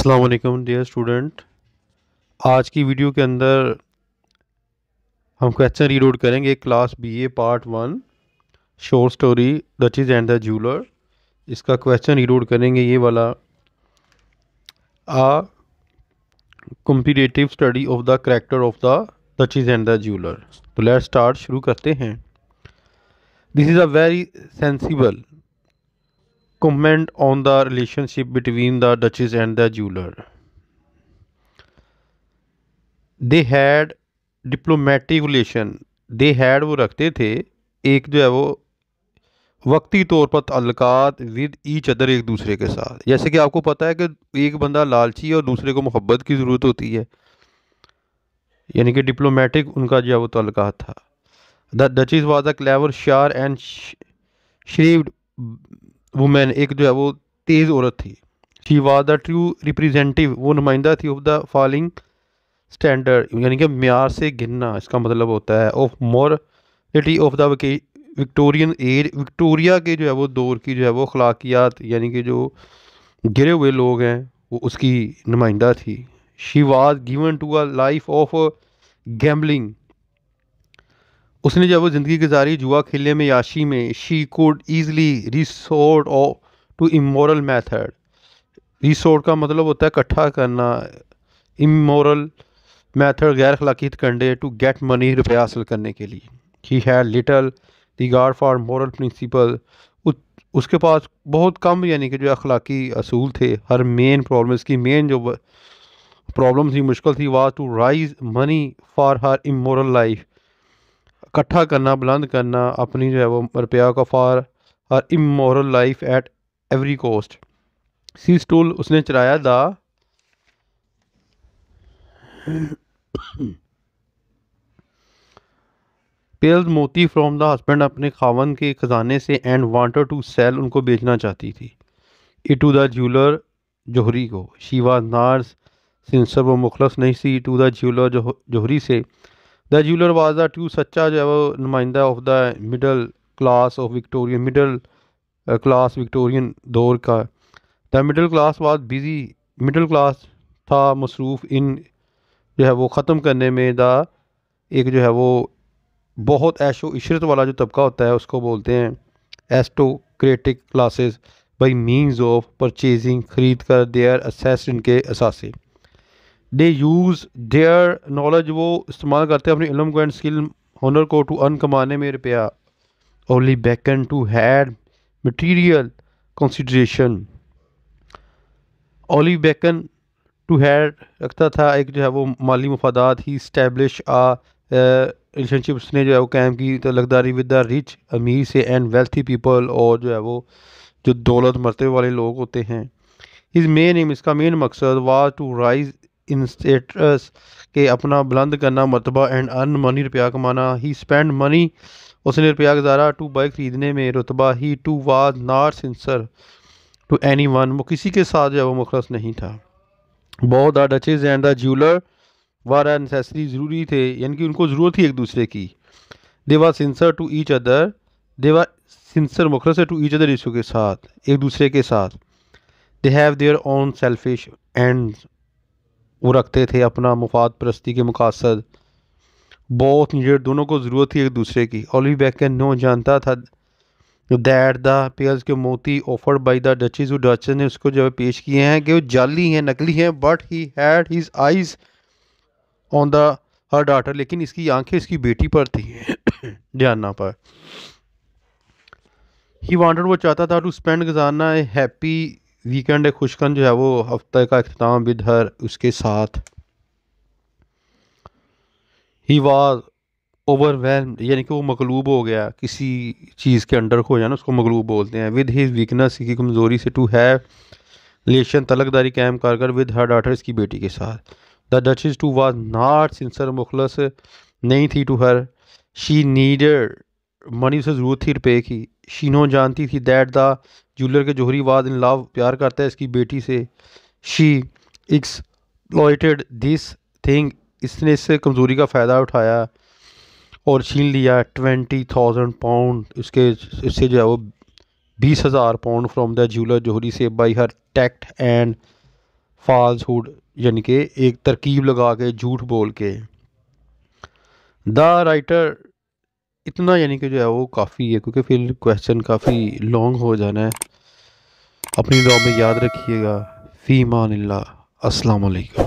अस्सलाम वालेकुम dear student आज की वीडियो के अंदर हम क्वेश्चन रीड आउट करेंगे class B A part one short story duchess and the jeweller इसका क्वेश्चन रीड आउट करेंगे ये वाला a comparative study of the character of the is and the jeweller तो लेट स्टार्ट शुरू करते हैं this is a very sensible comment on the relationship between the duchess and the jeweler. they had diplomatic relation they had wo rakhte the ek jo hai wo वक्ति तौर पर तल्लत with each other एक दूसरे के साथ जैसे कि आपको पता है कि एक बंदा लालची है और दूसरे को मोहब्बत की ज़रूरत होती है यानी कि डिप्लोमेटिक उनका जो है वो तल्लत था the duchess was a clever sharp and shrewd woman एक जो है वो तेज़ औरत थी she was the true representative वो नुमाइंदा थी ऑफ द फॉलिंग स्टैंडर्ड यानी कि म्यार से गिनना इसका मतलब होता है of morality of the Victorian age Victoria के जो है वो दौर की जो है वो अखलाकियात यानी कि जो गिरे हुए लोग हैं वो उसकी नुमाइंदा थी she was given to a life of gambling उसने जब वो ज़िंदगी गुजारी जुआ खेलने में याशी में शी कोड ईजली रिसोर्ट और टू इमोरल मैथड रिसोर्ट का मतलब होता है इकट्ठा करना इमोरल मैथड गैर अखलाकी कंडे टू गेट मनी रुपया हासिल करने के लिए she had little regard for moral principle उसके पास बहुत कम यानी कि जो अखलाकी असूल थे हर मेन प्रॉब्लम इसकी मेन जो प्रॉब्लम थी मुश्किल थी was to raise money for her immoral life इकट्ठा करना बुलंद करना अपनी जो है वो रुपया का फार और immoral life at every cost she stole उसने चलाया द पेल्स मोती फ्रॉम द हस्बैंड अपने खावन के खजाने से एंड वांटेड टू सेल उनको बेचना चाहती थी ई टू द ज्वेलर जोहरी को शिवा नार्स सिंसर व मुखलस नहीं सी टू द ज्वेलर जोहरी से the jeweller was the true सच्चा जो है वो नुमाइंदा of the middle class of Victorian middle class Victorian दौर का the middle class was busy middle class था मसरूफ़ इन जो है वो ख़त्म करने में द एक जो है वो बहुत ऐशो इशरत वाला जो तबका होता है उसको बोलते हैं aristocratic classes by means of purchasing ख़रीद कर देयर असेस इनके असासे दे यूज़ देयर नॉलेज वो इस्तेमाल करते हैं अपने इलम को एंड स्किल हुनर को टू अन कमाने में रुपया only and to had material consideration only बैकन टू हैड रखता था एक जो है वो माली मफादात ही इस्टेब्लिश आ रिलेशनशिप उसने जो है वो कैम की तो लगदारी विद द रिच अमीर से एंड वेल्थी पीपल और जो है वो जो दौलत मरते वाले लोग होते हैं इस मेन एम इसका मेन मकसद वाज टू राइज इंस्टेटस के अपना बुलंद करना मरतबा एंड अर्न मनी रुपया कमाना ही स्पेंड मनी उसने रुपया गुजारा टू बाइक ख़रीदने में रुतबा he too was not sincere to anyone वो किसी के साथ जो है वो मुखलस नहीं था बहुत the duchess and the jeweller were necessary ज़रूरी थे यानी कि उनको ज़रूरत थी एक दूसरे की they were sincere to each other they were sincere मुखलस टू ईच अदर इसू के साथ एक दूसरे के साथ they have their own selfish and वो रखते थे अपना मुफाद परस्ती के मकासद बहुत नीड दोनों को ज़रूरत थी एक दूसरे की ओलिव बैकन नो जानता था दैट द पेयर्स के मोती ऑफर्ड बाई द डचिज डच ने उसको जो है पेश किए हैं कि वो जाली हैं नकली हैं but he had his eyes on the her daughter लेकिन इसकी आंखें इसकी बेटी पर थी जानना पर ही वांटेड वो चाहता था टू स्पेंड गुजारना हैप्पी वीकेंड खुशकन जो है वो हफ्ते का अख्ताम बिदहर उसके साथ ही वाज ओवरवेलम यानी कि वो मकलूब हो गया किसी चीज़ के अंडर खो जाना उसको मकलूब बोलते हैं विद हिज वीकनेस की कमज़ोरी से टू हैव लेशन तलकदारी कैम कर कर विद हर डाटर इसकी बेटी के साथ the is too was not sincere मुखलस नहीं थी to her she needed money उसे ज़रूरत थी रुपये की शीनो जानती थी दैट द जूलर के जोहरी वाद इन लव प्यार करता है इसकी बेटी से शी लॉइटेड दिस थिंग इसने इससे कमज़ोरी का फ़ायदा उठाया और छीन लिया ट्वेंटी थाउजेंड पाउंड इसके इससे जो है वो बीस हज़ार पाउंड फ्राम द जूलर जोहरी से by her tact and falsehood यानी कि एक तरकीब लगा के झूठ बोल के द राइटर इतना यानी कि जो है वो काफ़ी है क्योंकि फिर क्वेश्चन काफ़ी लॉन्ग हो जाना है अपनी दुआ में याद रखिएगा फ़ी मान